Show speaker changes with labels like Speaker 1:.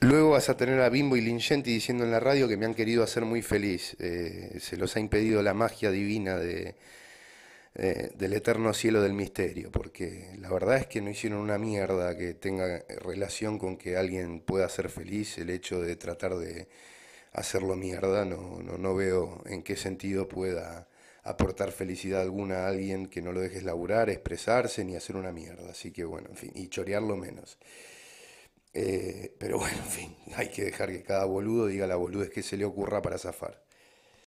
Speaker 1: Luego vas a tener a Bimbo y Lingenti diciendo en la radio que me han querido hacer muy feliz. Eh, se los ha impedido la magia divina de, eh, del eterno cielo del misterio, porque la verdad es que no hicieron una mierda que tenga relación con que alguien pueda ser feliz. El hecho de tratar de hacerlo mierda, no, no, no veo en qué sentido pueda aportar felicidad alguna a alguien que no lo dejes laburar, expresarse ni hacer una mierda. Así que bueno, en fin, y chorearlo menos. Eh, pero bueno, en fin, hay que dejar que cada boludo diga la boludez que se le ocurra para zafar.